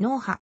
脳波。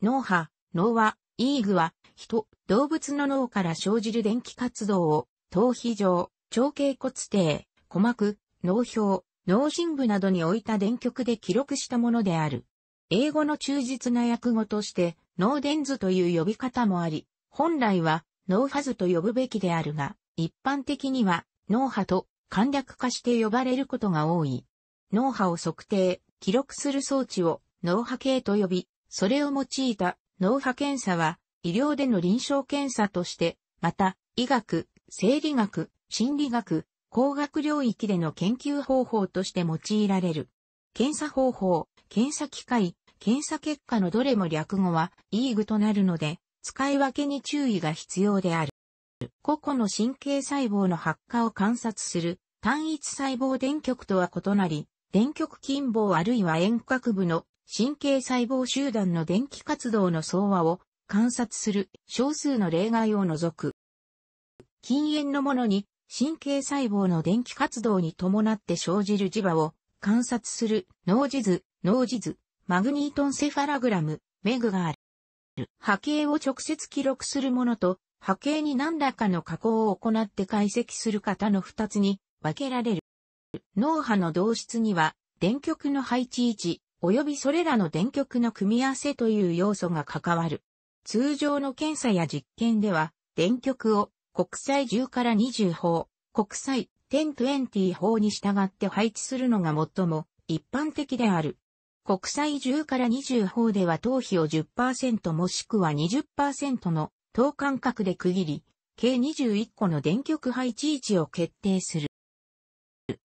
脳波、脳は、イーグは、人、動物の脳から生じる電気活動を、頭皮上、長径骨底、鼓膜、脳表、脳深部などに置いた電極で記録したものである。英語の忠実な訳語として、脳電図という呼び方もあり、本来は、脳波図と呼ぶべきであるが、一般的には、脳波と簡略化して呼ばれることが多い。脳波を測定、記録する装置を脳波計と呼び、それを用いた脳波検査は、医療での臨床検査として、また、医学、生理学、心理学、工学領域での研究方法として用いられる。検査方法、検査機械、検査結果のどれも略語は、イーグとなるので、使い分けに注意が必要である。個々の神経細胞の発火を観察する単一細胞電極とは異なり、電極近傍あるいは遠隔部の神経細胞集団の電気活動の相和を観察する少数の例外を除く。禁煙のものに神経細胞の電気活動に伴って生じる磁場を観察する脳地図、脳地図、マグニートンセファラグラム、メグがある。波形を直接記録するものと波形に何らかの加工を行って解析する方の二つに分けられる。脳波の導出には電極の配置位置、及びそれらの電極の組み合わせという要素が関わる。通常の検査や実験では、電極を国際10から20法、国際1020法に従って配置するのが最も一般的である。国際10から20法では頭皮を10%もしくは20%の等間隔で区切り、計21個の電極配置位置を決定する。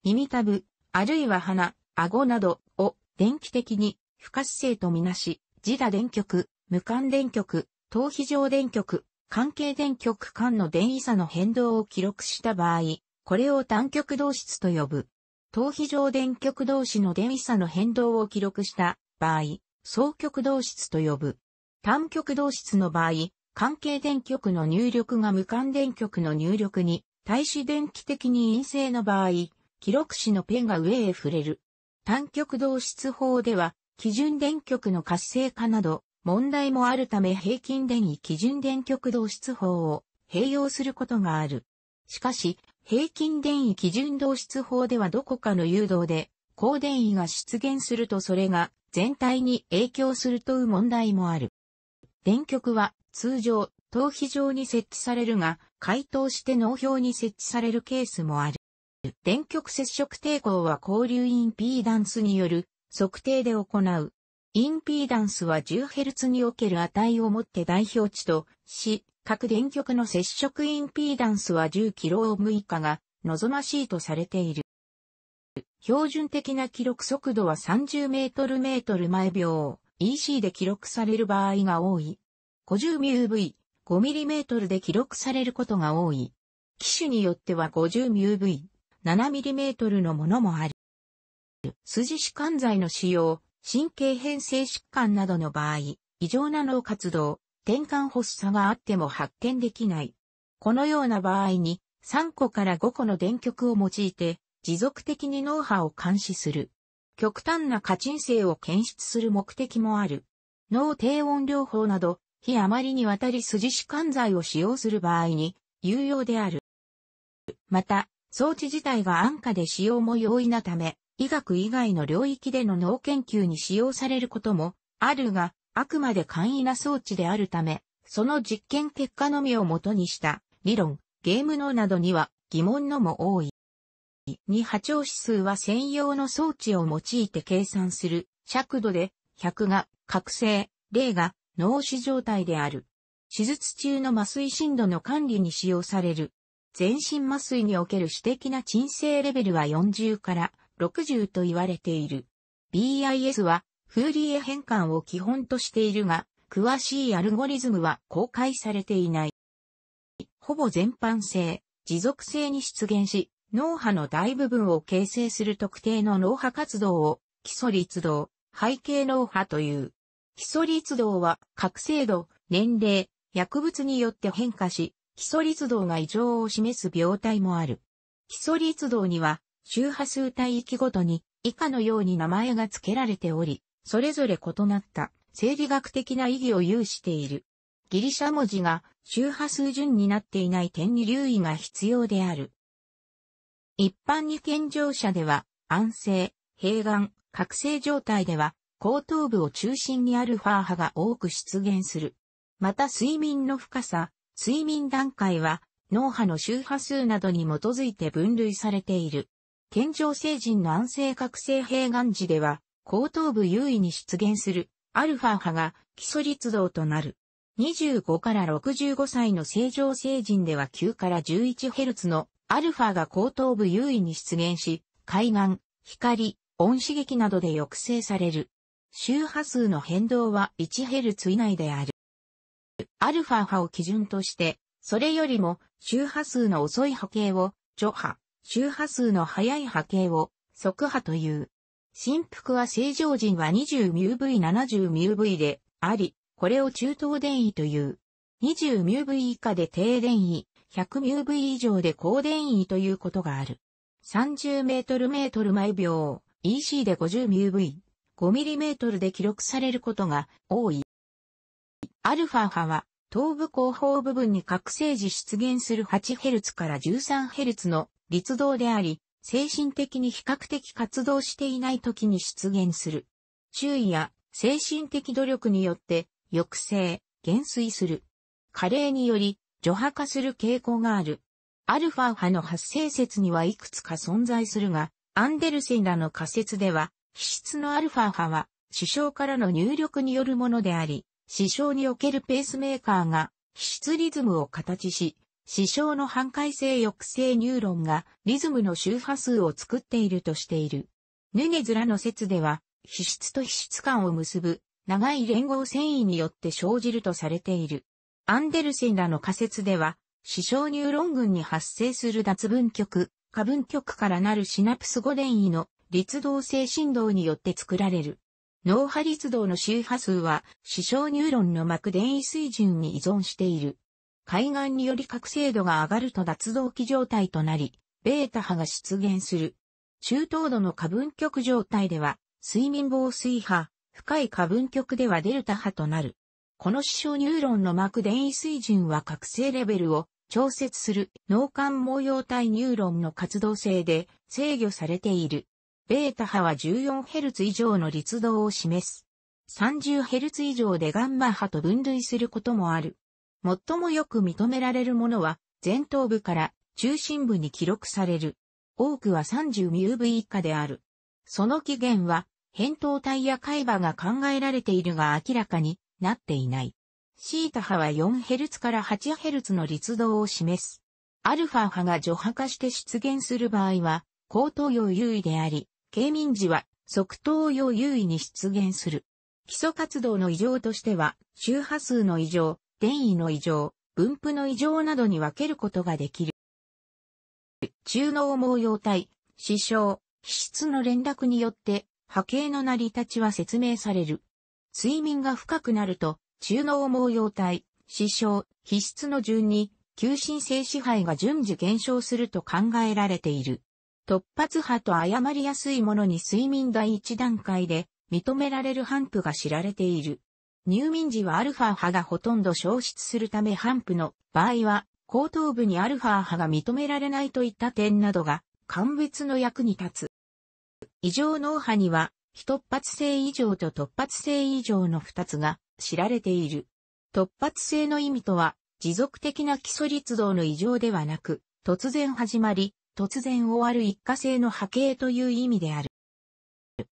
耳たぶ、あるいは鼻、顎などを電気的に不可視性とみなし、自打電極、無感電極、頭皮上電極、関係電極間の電位差の変動を記録した場合、これを単極同質と呼ぶ。頭皮上電極同士の電位差の変動を記録した場合、双極同質と呼ぶ。単極同質の場合、関係電極の入力が無感電極の入力に、対し電気的に陰性の場合、記録紙のペンが上へ触れる。単極導出法では、基準電極の活性化など、問題もあるため平均電位基準電極導出法を併用することがある。しかし、平均電位基準導出法ではどこかの誘導で、高電位が出現するとそれが全体に影響するという問題もある。電極は通常、頭皮上に設置されるが、解凍して脳表に設置されるケースもある。電極接触抵抗は交流インピーダンスによる測定で行う。インピーダンスは 10Hz における値をもって代表値とし、各電極の接触インピーダンスは 10kΩ 以下が望ましいとされている。標準的な記録速度は 30m メートル毎秒 EC で記録される場合が多い。50μV、5mm で記録されることが多い。機種によっては 50μV、7mm のものもある。筋弛緩剤の使用、神経変性疾患などの場合、異常な脳活動、転換発作があっても発見できない。このような場合に、3個から5個の電極を用いて、持続的に脳波を監視する。極端な過鎮性を検出する目的もある。脳低温療法など、非あまりにわたり筋弛緩剤を使用する場合に、有用である。また、装置自体が安価で使用も容易なため、医学以外の領域での脳研究に使用されることもあるが、あくまで簡易な装置であるため、その実験結果のみをもとにした理論、ゲーム脳などには疑問のも多い。2波長指数は専用の装置を用いて計算する尺度で100が覚醒、0が脳死状態である。手術中の麻酔振度の管理に使用される全身麻酔における主的な鎮静レベルは40から60と言われている。BIS はフーリエ変換を基本としているが、詳しいアルゴリズムは公開されていない。ほぼ全般性、持続性に出現し、脳波の大部分を形成する特定の脳波活動を基礎律動、背景脳波という。基礎律動は覚醒度、年齢、薬物によって変化し、基礎律動が異常を示す病態もある。基礎律動には、周波数帯域ごとに以下のように名前が付けられており、それぞれ異なった生理学的な意義を有している。ギリシャ文字が周波数順になっていない点に留意が必要である。一般に健常者では、安静、平眼、覚醒状態では、後頭部を中心にあるファー波が多く出現する。また睡眠の深さ、睡眠段階は脳波の周波数などに基づいて分類されている。健常成人の安静覚醒平眼時では、後頭部優位に出現するアルファ波が基礎律動となる。25から65歳の正常成人では9から 11Hz のアルファが後頭部優位に出現し、海岸、光、音刺激などで抑制される。周波数の変動は 1Hz 以内である。アルファ波を基準として、それよりも周波数の遅い波形を、除波、周波数の速い波形を、速波という。振幅は正常人は 20μV70μV であり、これを中等電位という。20μV 以下で低電位、100μV 以上で高電位ということがある。30メートルメートル毎秒、EC で 50μV、5mm で記録されることが多い。アルファ波は、頭部後方部分に覚醒時出現する 8Hz から 13Hz の律動であり、精神的に比較的活動していない時に出現する。注意や精神的努力によって抑制、減衰する。加齢により除波化する傾向がある。アルファ波の発生説にはいくつか存在するが、アンデルセンらの仮説では、皮質のアルファ波は、首相からの入力によるものであり、死傷におけるペースメーカーが、皮質リズムを形し、死傷の半回性抑制ニューロンがリズムの周波数を作っているとしている。ヌゲズラの説では、皮質と皮質間を結ぶ長い連合繊維によって生じるとされている。アンデルセンらの仮説では、死傷ニューロン群に発生する脱分極、過分極からなるシナプス5電位の律動性振動によって作られる脳波律動の周波数は、視床ニューロンの膜電位水準に依存している。海岸により覚醒度が上がると脱動機状態となり、ベータ波が出現する。中等度の過分極状態では、睡眠防水波、深い過分極ではデルタ波となる。この視床ニューロンの膜電位水準は覚醒レベルを調節する脳幹毛様体ニューロンの活動性で制御されている。ベータ波は 14Hz 以上の律動を示す。30Hz 以上でガンマ波と分類することもある。最もよく認められるものは、前頭部から中心部に記録される。多くは 30μV 以下である。その起源は、扁桃体や海馬が考えられているが明らかになっていない。シータ波は 4Hz から 8Hz の律動を示す。アルファ波が除波化して出現する場合は、高等用優位であり、慶民時は即答用優位に出現する。基礎活動の異常としては、周波数の異常、電位の異常、分布の異常などに分けることができる。中脳毛様体、死傷、皮質の連絡によって、波形の成り立ちは説明される。睡眠が深くなると、中脳毛様体、死傷、皮質の順に、急進性支配が順次減少すると考えられている。突発波と誤りやすいものに睡眠第一段階で認められるハンプが知られている。入眠時はアルファ波がほとんど消失するためハンプの場合は後頭部にアルファ波が認められないといった点などが鑑別の役に立つ。異常脳波には非突発性異常と突発性異常の二つが知られている。突発性の意味とは持続的な基礎律動の異常ではなく突然始まり突然終わる一過性の波形という意味である。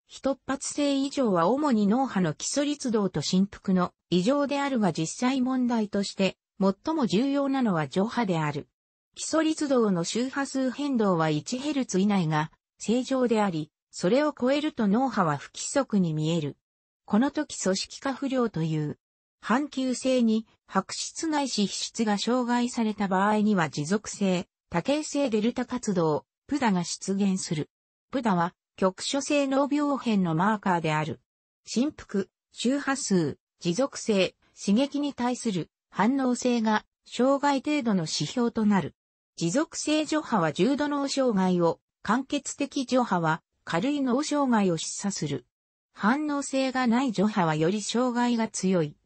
一発性異常は主に脳波の基礎律動と振幅の異常であるが実際問題として最も重要なのは上波である。基礎律動の周波数変動は 1Hz 以内が正常であり、それを超えると脳波は不規則に見える。この時組織化不良という、半球性に白質ないし皮質が障害された場合には持続性、多形性デルタ活動、プダが出現する。プダは局所性脳病変のマーカーである。振幅、周波数、持続性、刺激に対する反応性が障害程度の指標となる。持続性除波は重度脳障害を、間欠的除波は軽い脳障害を示唆する。反応性がない除波はより障害が強い。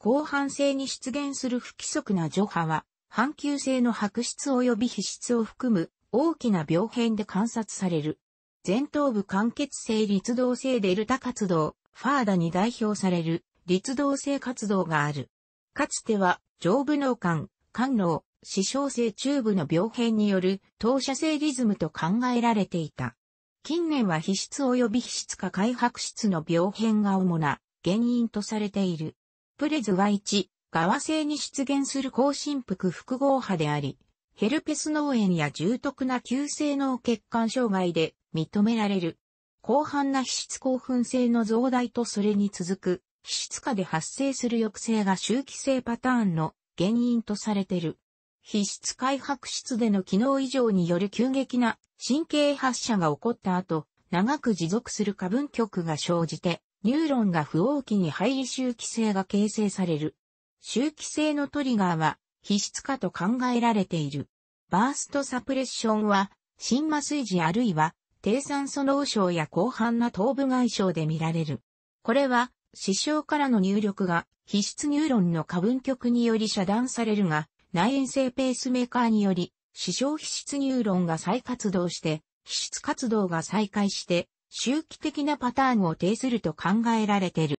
広範性に出現する不規則な除波は半球性の白質及び皮質を含む大きな病変で観察される。前頭部間欠性立動性デルタ活動、ファーダに代表される立動性活動がある。かつては上部脳幹、肝脳、視床性中部の病変による投射性リズムと考えられていた。近年は皮質及び皮質化開白質の病変が主な原因とされている。プレズは1、側性に出現する高振幅複合波であり、ヘルペス脳炎や重篤な急性脳血管障害で認められる。広範な皮質興奮性の増大とそれに続く、皮質化で発生する抑制が周期性パターンの原因とされている。皮質開発室での機能異常による急激な神経発射が起こった後、長く持続する過分極が生じて、ニューロンが不応期に入り周期性が形成される。周期性のトリガーは必須化と考えられている。バーストサプレッションは、心麻酔時あるいは低酸素脳症や広範な頭部外傷で見られる。これは、死傷からの入力が皮質ニューロンの下分極により遮断されるが、内縁性ペースメーカーにより、死傷皮質ニューロンが再活動して、皮質活動が再開して、周期的なパターンを呈すると考えられている。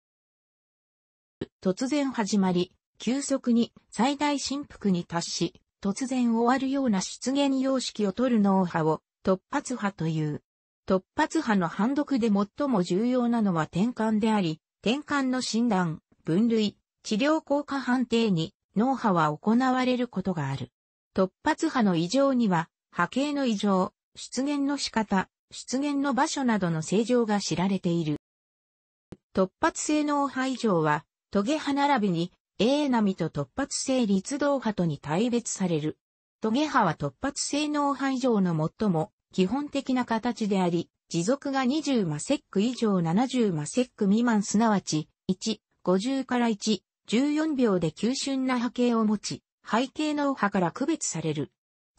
突然始まり、急速に最大振幅に達し、突然終わるような出現様式を取る脳波を突発波という。突発波の判読で最も重要なのは転換であり、転換の診断、分類、治療効果判定に脳波は行われることがある。突発波の異常には、波形の異常、出現の仕方、出現の場所などの正常が知られている。突発性脳波異常は、トゲ歯並びに A 波と突発性立動波とに対別される。トゲ波は突発性脳波以上の最も基本的な形であり、持続が20マセック以上70マセック未満すなわち、1、50から1、14秒で急峻な波形を持ち、背景脳波から区別される。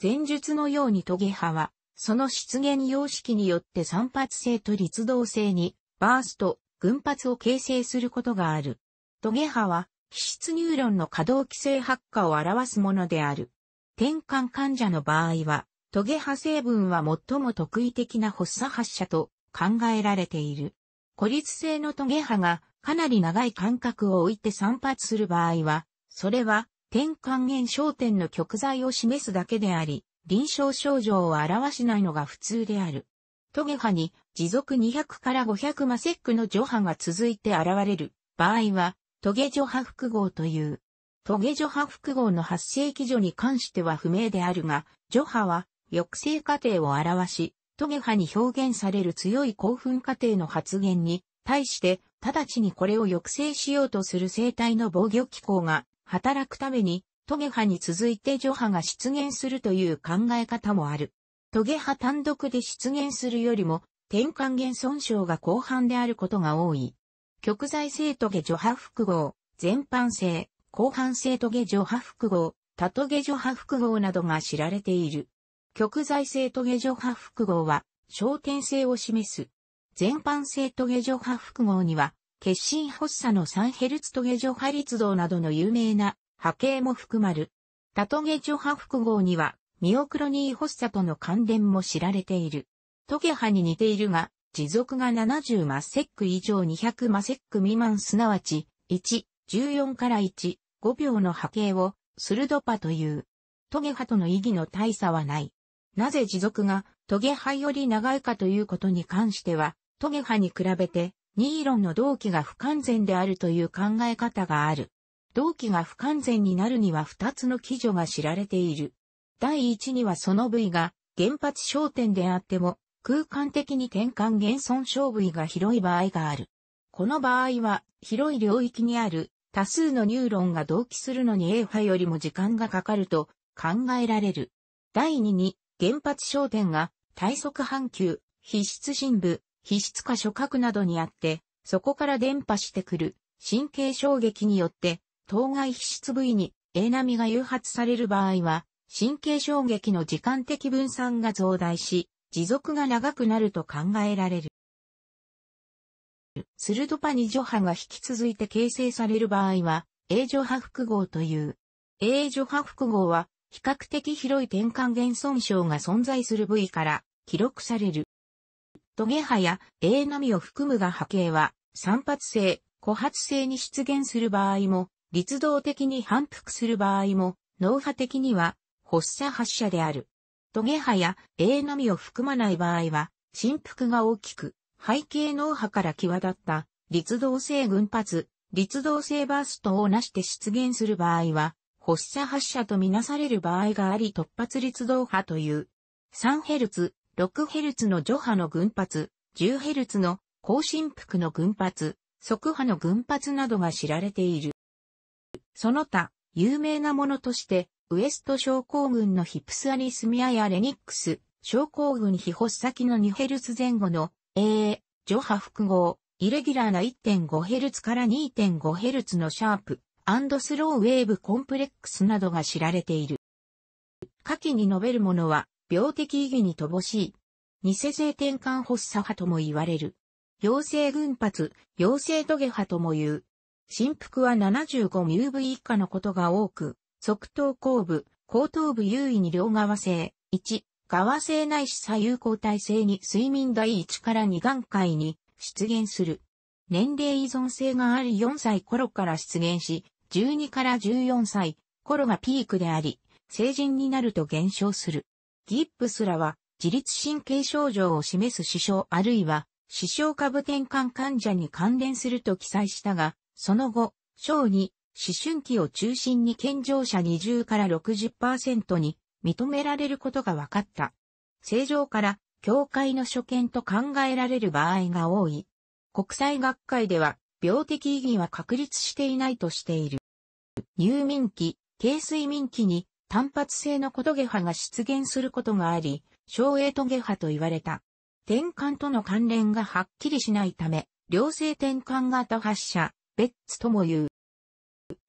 前述のようにトゲ波は、その出現様式によって散発性と立動性に、バースト、群発を形成することがある。トゲ波は、皮質ニューロンの可動規制発火を表すものである。転換患者の場合は、トゲ派成分は最も特異的な発作発射と考えられている。孤立性のトゲ派がかなり長い間隔を置いて散発する場合は、それは転換炎焦点の極材を示すだけであり、臨床症状を表しないのが普通である。トゲ派に持続200から500マセックの除波が続いて現れる場合は、トゲジョハ複合という。トゲジョハ複合の発生基準に関しては不明であるが、ジョハは抑制過程を表し、トゲハに表現される強い興奮過程の発言に対して、直ちにこれを抑制しようとする生体の防御機構が働くために、トゲハに続いてジョハが出現するという考え方もある。トゲハ単独で出現するよりも、転換元損傷が広範であることが多い。極在性トゲ除波複合、全般性、広範性トゲ除波複合、多トゲ除波複合などが知られている。極在性トゲ除波複合は、焦点性を示す。全般性トゲ除波複合には、血心発作の 3Hz トゲ除波立動などの有名な波形も含まる。多トゲ除波複合には、ミオクロニー発作との関連も知られている。トゲ波に似ているが、持続が70マセック以上200マセック未満すなわち、1、14から1、5秒の波形を、スルドパという。トゲハとの意義の大差はない。なぜ持続がトゲハより長いかということに関しては、トゲハに比べて、ニーロンの動機が不完全であるという考え方がある。動機が不完全になるには2つの基準が知られている。第1にはその部位が原発焦点であっても、空間的に転換現存症部位が広い場合がある。この場合は、広い領域にある多数のニューロンが同期するのに A 波よりも時間がかかると考えられる。第2に、原発焦点が体側半球、皮質深部、皮質下諸核などにあって、そこから伝播してくる神経衝撃によって、当該皮質部位に A 波が誘発される場合は、神経衝撃の時間的分散が増大し、持続が長くなると考えられる。スルドパニ除波が引き続いて形成される場合は、A 除波複合という。A 除波複合は、比較的広い転換現損傷が存在する部位から記録される。トゲ波や A 波を含むが波形は、散発性、枯発性に出現する場合も、律動的に反復する場合も、脳波的には、発射発射である。トゲ葉や A のみを含まない場合は、振幅が大きく、背景脳波から際立った立動性群発、立動性バーストをなして出現する場合は、発射発射とみなされる場合があり突発立動波という、3Hz、6Hz の除波の群発、10Hz の高振幅の群発、速波の群発などが知られている。その他、有名なものとして、ウエスト症候群のヒプスアリスミアやレニックス、症候群被発先の2ルツ前後の AA、除波複合、イレギュラーな1 5ルツから2 5ルツのシャープ、アンドスローウェーブコンプレックスなどが知られている。下記に述べるものは、病的意義に乏しい。偽性転換発作派とも言われる。陽性群発、陽性トゲ派とも言う。振幅は7 5ーブ以下のことが多く、側頭後部、後頭部優位に両側性、1、側性ないし左右交代性に睡眠第1から2段階に出現する。年齢依存性があり4歳頃から出現し、12から14歳頃がピークであり、成人になると減少する。ギップスらは自律神経症状を示す死傷あるいは死傷下部転換患者に関連すると記載したが、その後、小児、思春期を中心に健常者20から60%に認められることが分かった。正常から教会の所見と考えられる場合が多い。国際学会では病的意義は確立していないとしている。入眠期、軽睡眠期に単発性のこと下波が出現することがあり、小栄と下波と言われた。転換との関連がはっきりしないため、良性転換型発射、ベッツとも言う。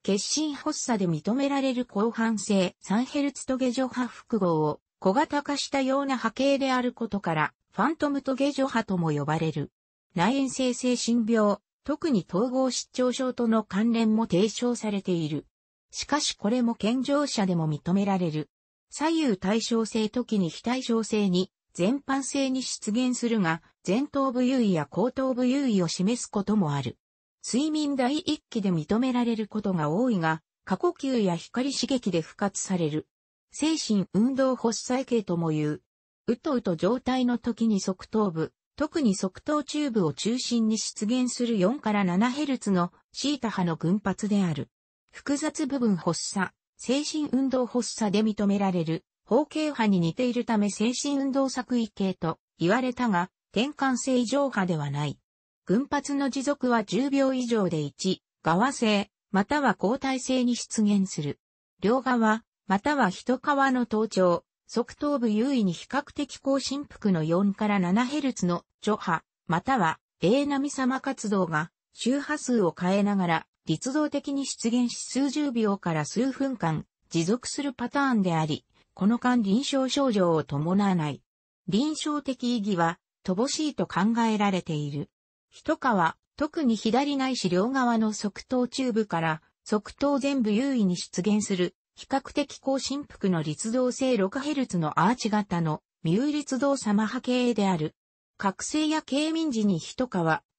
血心発作で認められる広範性3ルツトゲ除波複合を小型化したような波形であることから、ファントムトゲ除波とも呼ばれる。内縁性精神病、特に統合失調症との関連も提唱されている。しかしこれも健常者でも認められる。左右対称性時に非対称性に、全般性に出現するが、前頭部優位や後頭部優位を示すこともある。睡眠第一期で認められることが多いが、過呼吸や光刺激で復活される。精神運動発作系とも言う。うとうと状態の時に側頭部、特に側頭中部を中心に出現する4から7ヘルツのシータ波の群発である。複雑部分発作、精神運動発作で認められる、方形波に似ているため精神運動作為系と言われたが、転換性異常波ではない。群発の持続は10秒以上で1、側性、または交代性に出現する。両側、または一皮の頭頂、側頭部優位に比較的高振幅の4から 7Hz の除波、または A 波様活動が周波数を変えながら立動的に出現し数十秒から数分間持続するパターンであり、この間臨床症状を伴わない。臨床的意義は乏しいと考えられている。一皮、特に左ないし両側の側頭中部から側頭全部優位に出現する、比較的高振幅の立動性 6Hz のアーチ型のミュー立動様波形である。覚醒や軽民時に一皮、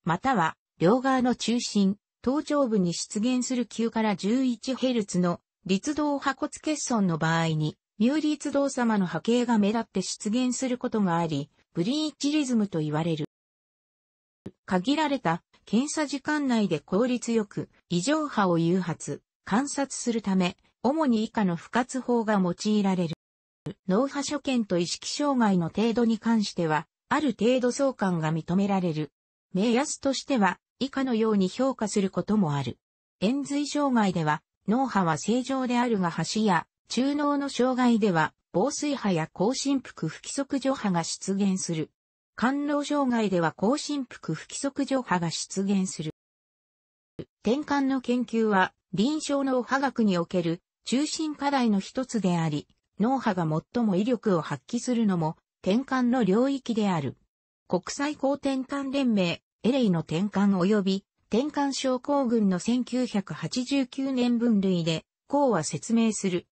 または両側の中心、頭頂部に出現する9から 11Hz の立動破骨欠損の場合に、ミュー立動様の波形が目立って出現することがあり、ブリーチリズムと言われる。限られた検査時間内で効率よく異常波を誘発、観察するため、主に以下の不活法が用いられる。脳波所見と意識障害の程度に関しては、ある程度相関が認められる。目安としては、以下のように評価することもある。円髄障害では、脳波は正常であるが橋や、中脳の障害では、防水波や高振腹不規則除波が出現する。感動障害では高進腹不規則上波が出現する。転換の研究は臨床脳波学における中心課題の一つであり、脳波が最も威力を発揮するのも転換の領域である。国際高転換連盟、エレイの転換及び転換症候群の1989年分類で、うは説明する。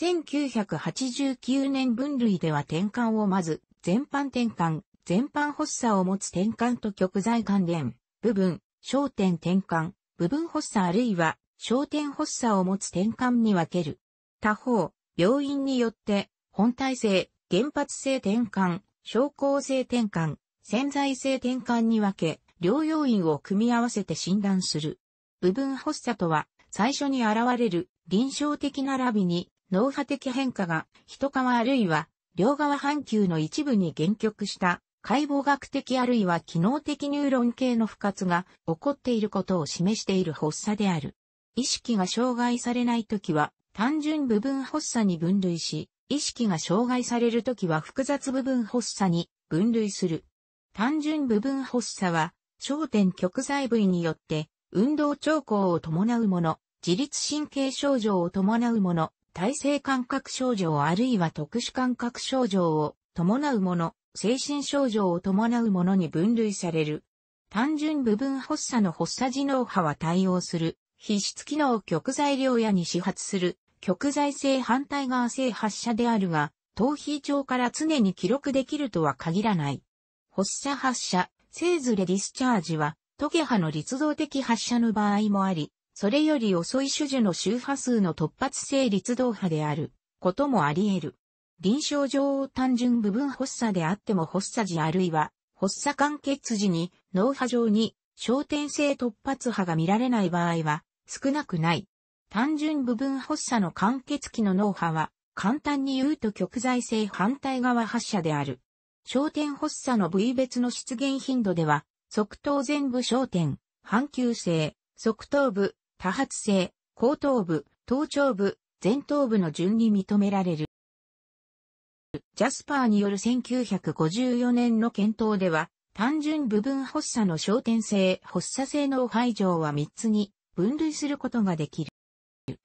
1989年分類では転換をまず、全般転換、全般発作を持つ転換と極在関連、部分、焦点転換、部分発作あるいは焦点発作を持つ転換に分ける。他方、病院によって、本体性、原発性転換、症候性転換、潜在性転換に分け、療養院を組み合わせて診断する。部分発作とは、最初に現れる臨床的なラビに脳波的変化が一側あるいは両側半球の一部に限局した解剖学的あるいは機能的ニューロン系の不活が起こっていることを示している発作である。意識が障害されないときは単純部分発作に分類し、意識が障害されるときは複雑部分発作に分類する。単純部分発作は、焦点極細部位によって運動兆候を伴うもの、自律神経症状を伴うもの、体制感覚症状あるいは特殊感覚症状を伴うもの、精神症状を伴うものに分類される。単純部分発作の発作時脳波は対応する。皮質機能極材量やに始発する極材性反対側性発射であるが、頭皮腸から常に記録できるとは限らない。発射発射、セーズレディスチャージは、トゲ波の立動的発射の場合もあり、それより遅い種樹の周波数の突発性立動波であることもあり得る。臨床上単純部分発作であっても発作時あるいは発作完結時に脳波上に焦点性突発波が見られない場合は少なくない。単純部分発作の完結期の脳波は簡単に言うと極在性反対側発射である。焦点発作の部位別の出現頻度では、側頭全部焦点、半球性、側頭部、多発性、後頭部、頭頂部、前頭部の順に認められる。ジャスパーによる1954年の検討では、単純部分発作の焦点性、発作性の排除は3つに分類することができる。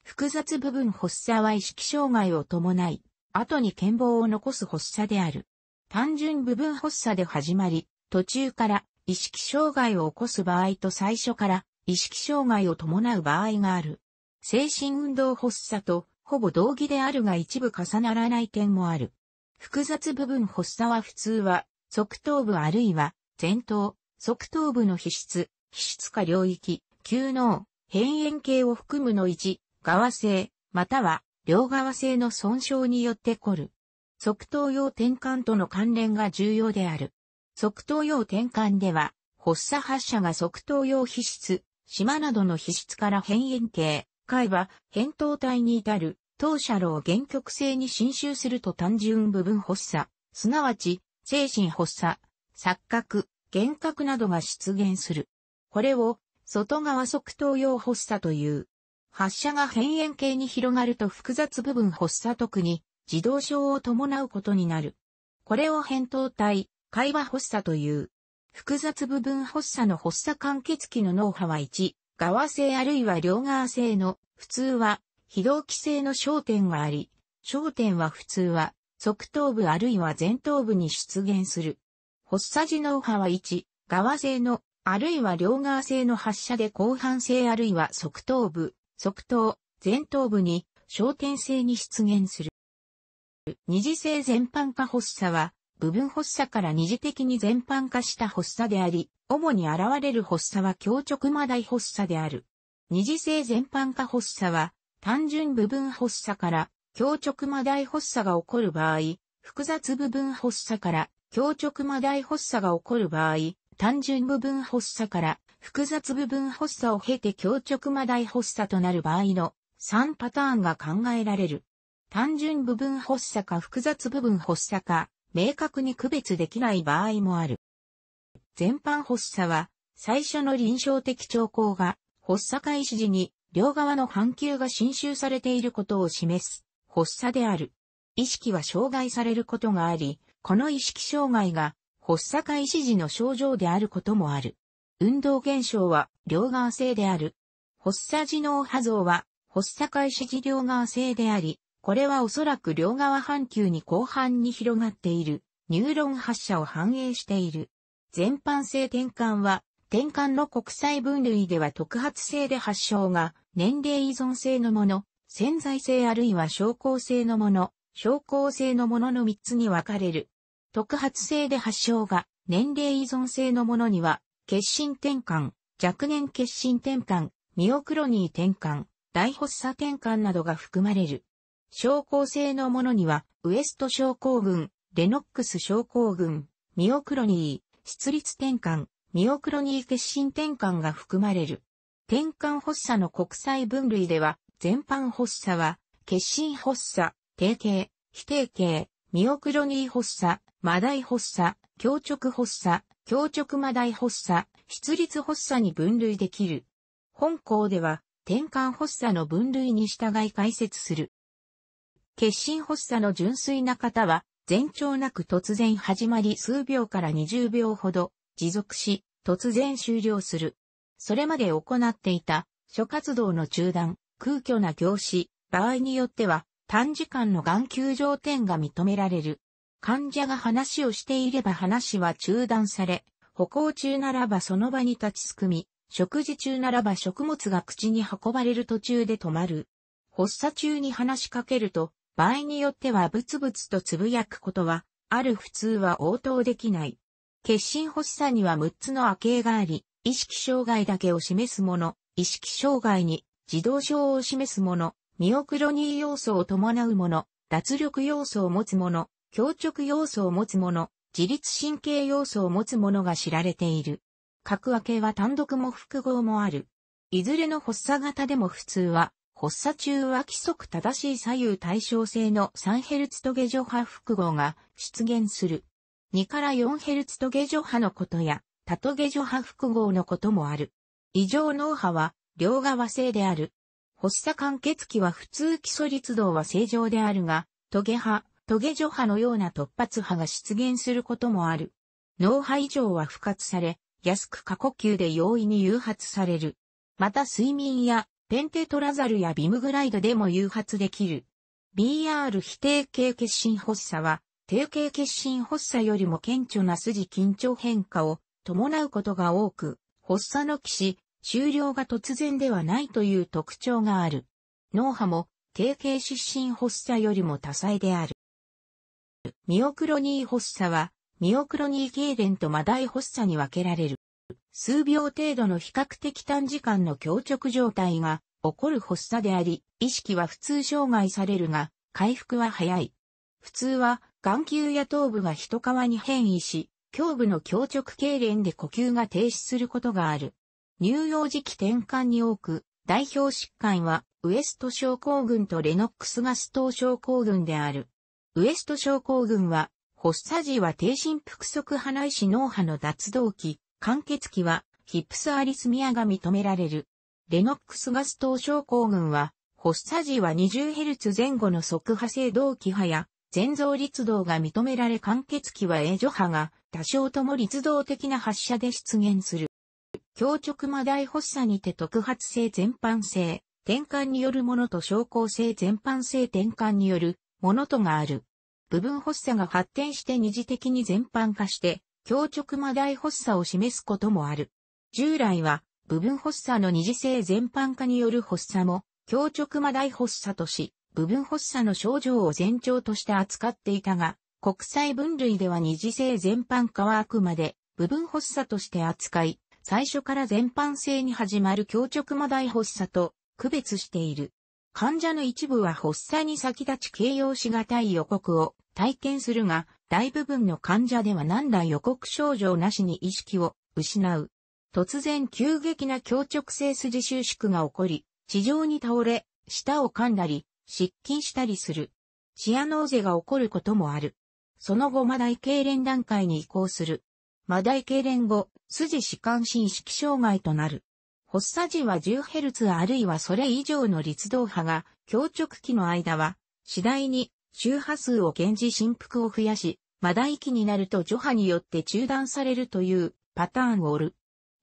複雑部分発作は意識障害を伴い、後に健忘を残す発作である。単純部分発作で始まり、途中から意識障害を起こす場合と最初から意識障害を伴う場合がある。精神運動発作とほぼ同義であるが一部重ならない点もある。複雑部分発作は普通は、側頭部あるいは、前頭、側頭部の皮質、皮質下領域、球脳、辺縁系を含むの一、側性、または、両側性の損傷によって起こる。側頭葉転換との関連が重要である。側頭葉転換では、発作発射が側頭葉皮質、島などの皮質から辺縁系、海馬、扁桃体に至る当社老原曲性に侵襲すると単純部分発作、すなわち、精神発作、錯覚、幻覚などが出現する。これを、外側側頭用発作という。発射が変円形に広がると複雑部分発作特に、自動症を伴うことになる。これを扁桃体、会話発作という。複雑部分発作の発作完結期の脳波は1、側性あるいは両側性の、普通は非同期性の焦点があり、焦点は普通は、側頭部あるいは前頭部に出現する。発作時脳波は1、側性の、あるいは両側性の発射で後半性あるいは側頭部、側頭、前頭部に焦点性に出現する。二次性全般化発作は、部分発作から二次的に全般化した発作であり、主に現れる発作は強直麻大発作である。二次性全般化発作は、単純部分発作から強直麻大発作が起こる場合、複雑部分発作から強直麻大発作が起こる場合、単純部分発作から複雑部分発作を経て強直麻大発作となる場合の3パターンが考えられる。単純部分発作か複雑部分発作か、明確に区別できない場合もある。全般発作は、最初の臨床的兆候が、発作開始時に両側の半球が侵襲されていることを示す、発作である。意識は障害されることがあり、この意識障害が発作開始時の症状であることもある。運動現象は両側性である。発作時脳波動は発作開始時両側性であり、これはおそらく両側半球に広範に広がっているニューロン発射を反映している。全般性転換は転換の国際分類では特発性で発症が年齢依存性のもの、潜在性あるいは症候性のもの、症候性のものの3つに分かれる。特発性で発症が年齢依存性のものには、血心転換、若年血心転換、ミオクロニー転換、大発作転換などが含まれる。症候性のものには、ウエスト症候群、レノックス症候群、ミオクロニー、失立転換、ミオクロニー決心転換が含まれる。転換発作の国際分類では、全般発作は、決心発作、定型、非定型、ミオクロニー発作、麻ダ発作、強直発作、強直麻ダ発作、出立発作に分類できる。本校では、転換発作の分類に従い解説する。決心発作の純粋な方は、前兆なく突然始まり数秒から20秒ほど持続し、突然終了する。それまで行っていた、諸活動の中断、空虚な業種、場合によっては、短時間の眼球上点が認められる。患者が話をしていれば話は中断され、歩行中ならばその場に立ちすくみ、食事中ならば食物が口に運ばれる途中で止まる。発作中に話しかけると、場合によってはブツブツとつぶやくことは、ある普通は応答できない。決心欲しさには6つの亜形があり、意識障害だけを示すもの、意識障害に、自動症を示すもの、ミオクロニー要素を伴うもの、脱力要素を持つもの、強直要素を持つもの、自律神経要素を持つものが知られている。格分けは単独も複合もある。いずれの発作型でも普通は、発作中は規則正しい左右対称性の3ヘルツトゲョ波複合が出現する。2から4ヘルツトゲ除波のことや、タトゲ除波複合のこともある。異常脳波は、両側性である。発作間欠期は普通基礎律動は正常であるが、トゲ波、トゲ除波のような突発波が出現することもある。脳波異常は不活され、安く過呼吸で容易に誘発される。また睡眠や、ペンテトラザルやビムグライドでも誘発できる。BR 否定系血心発作は、定型血心発作よりも顕著な筋緊張変化を伴うことが多く、発作の起死、終了が突然ではないという特徴がある。脳波も定型失神発作よりも多彩である。ミオクロニー発作は、ミオクロニー痙攣とマダイ発作に分けられる。数秒程度の比較的短時間の強直状態が起こる発作であり、意識は普通障害されるが、回復は早い。普通は眼球や頭部が一皮に変異し、胸部の強直痙攣で呼吸が停止することがある。乳幼児期転換に多く、代表疾患は、ウエスト症候群とレノックスガスト症候群である。ウエスト症候群は、発作時は低心腹側派内視脳波の脱動期、間欠期は、ヒップスアリスミアが認められる。レノックスガスト症候群は、発作時は 20Hz 前後の速波性動期波や、全像立動が認められ完結期は永除波が多少とも立動的な発射で出現する。強直魔大発作にて特発性全般性、転換によるものと昇降性全般性転換によるものとがある。部分発作が発展して二次的に全般化して、強直魔大発作を示すこともある。従来は、部分発作の二次性全般化による発作も、強直魔大発作とし、部分発作の症状を前兆として扱っていたが、国際分類では二次性全般化はあくまで部分発作として扱い、最初から全般性に始まる強直麻大発作と区別している。患者の一部は発作に先立ち形容しがたい予告を体験するが、大部分の患者では何ら予告症状なしに意識を失う。突然急激な強直性筋収縮が起こり、地上に倒れ、舌を噛んだり、失禁したりする。チアノーゼが起こることもある。その後、マダイ痙攣段階に移行する。マダイ痙攣後、筋弛緩心識障害となる。発作時は 10Hz あるいはそれ以上の律動波が、強直期の間は、次第に周波数を減じ振幅を増やし、マダイ期になると除波によって中断されるというパターンを折る。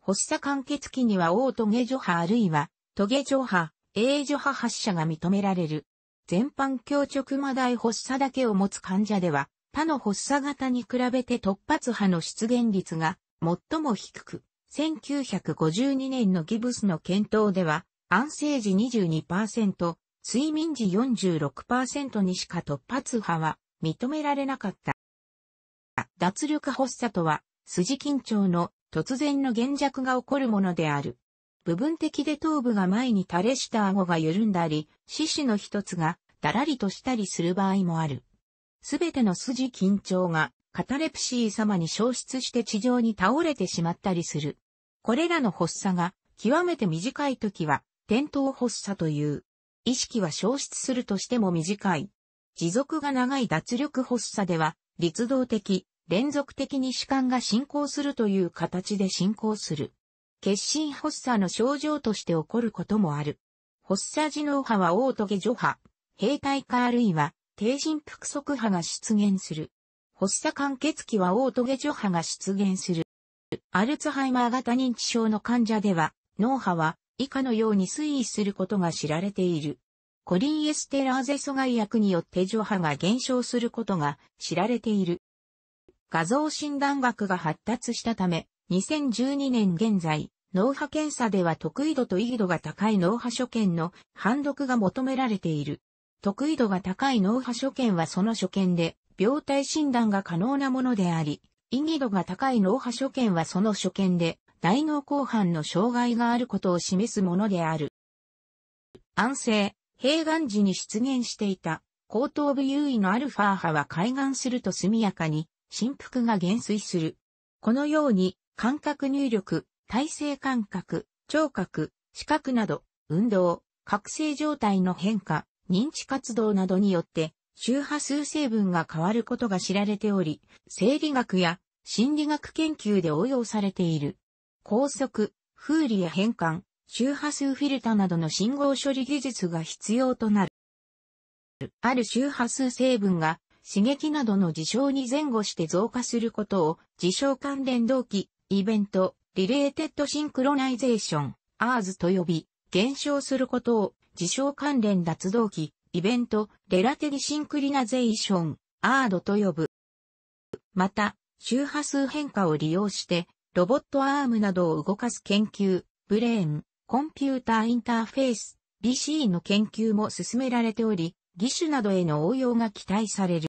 発作完結期には大トゲ除波あるいは、トゲ除波、A 除波発射が認められる。全般強直麻大発作だけを持つ患者では、他の発作型に比べて突発波の出現率が最も低く、1952年のギブスの検討では、安静時22%、睡眠時46%にしか突発波は認められなかった。脱力発作とは、筋緊張の突然の減弱が起こるものである。部分的で頭部が前に垂れした顎が緩んだり、四肢の一つがだらりとしたりする場合もある。すべての筋緊張がカタレプシー様に消失して地上に倒れてしまったりする。これらの発作が極めて短い時は転倒発作という。意識は消失するとしても短い。持続が長い脱力発作では、律動的、連続的に主観が進行するという形で進行する。血心発作の症状として起こることもある。発作時脳波は大ゲ除波、兵隊化あるいは低心腹側波が出現する。発作間欠期は大ゲ除波が出現する。アルツハイマー型認知症の患者では、脳波は以下のように推移することが知られている。コリンエステラーゼ阻害薬によって除波が減少することが知られている。画像診断学が発達したため、2012年現在、脳波検査では得意度と意義度が高い脳波所見の判読が求められている。得意度が高い脳波所見はその所見で病態診断が可能なものであり、意義度が高い脳波所見はその所見で大脳後半の障害があることを示すものである。安静、平眼時に出現していた後頭部優位のアルファ波は開眼すると速やかに振幅が減衰する。このように感覚入力、体制感覚、聴覚、視覚など、運動、覚醒状態の変化、認知活動などによって、周波数成分が変わることが知られており、生理学や心理学研究で応用されている。高速、風理や変換、周波数フィルタなどの信号処理技術が必要となる。ある周波数成分が刺激などの事象に前後して増加することを事象関連動機、イベント、リレーテッドシンクロナイゼーション、アーズと呼び、減少することを、事象関連脱動機、イベント、レラテリシンクリナゼーション、アードと呼ぶ。また、周波数変化を利用して、ロボットアームなどを動かす研究、ブレーン、コンピューターインターフェース、BC の研究も進められており、義手などへの応用が期待される。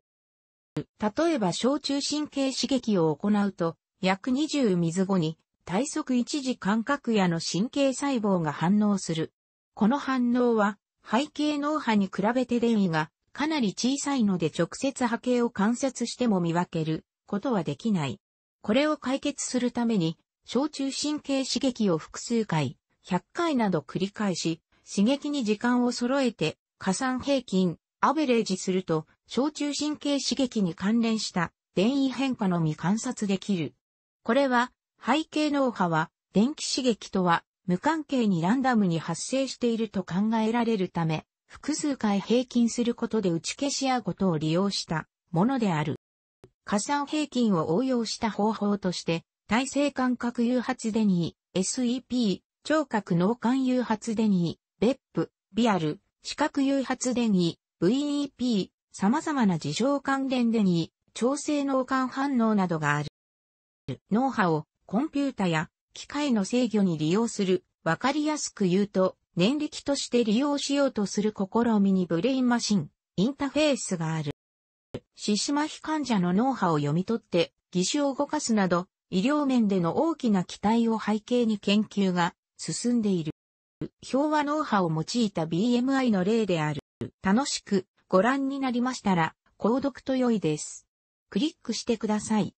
例えば、小中神経刺激を行うと、約20水後に体側一時感覚野の神経細胞が反応する。この反応は、背景脳波に比べて電位がかなり小さいので直接波形を観察しても見分けることはできない。これを解決するために、小中神経刺激を複数回、100回など繰り返し、刺激に時間を揃えて、加算平均、アベレージすると、小中神経刺激に関連した電位変化のみ観察できる。これは、背景脳波は、電気刺激とは無関係にランダムに発生していると考えられるため、複数回平均することで打ち消し合うことを利用したものである。加算平均を応用した方法として、体制感覚誘発デニー、SEP、聴覚脳幹誘発デニー、BEP、ビアル、視覚誘発デニー、VEP、様々な事情関連デニー、調整脳幹反応などがある。脳波をコンピュータや機械の制御に利用する、わかりやすく言うと、年力として利用しようとする試みにブレインマシン、インターフェースがある。シシマヒ患者の脳波を読み取って、義手を動かすなど、医療面での大きな期待を背景に研究が進んでいる。表和脳波を用いた BMI の例である。楽しくご覧になりましたら、購読と良いです。クリックしてください。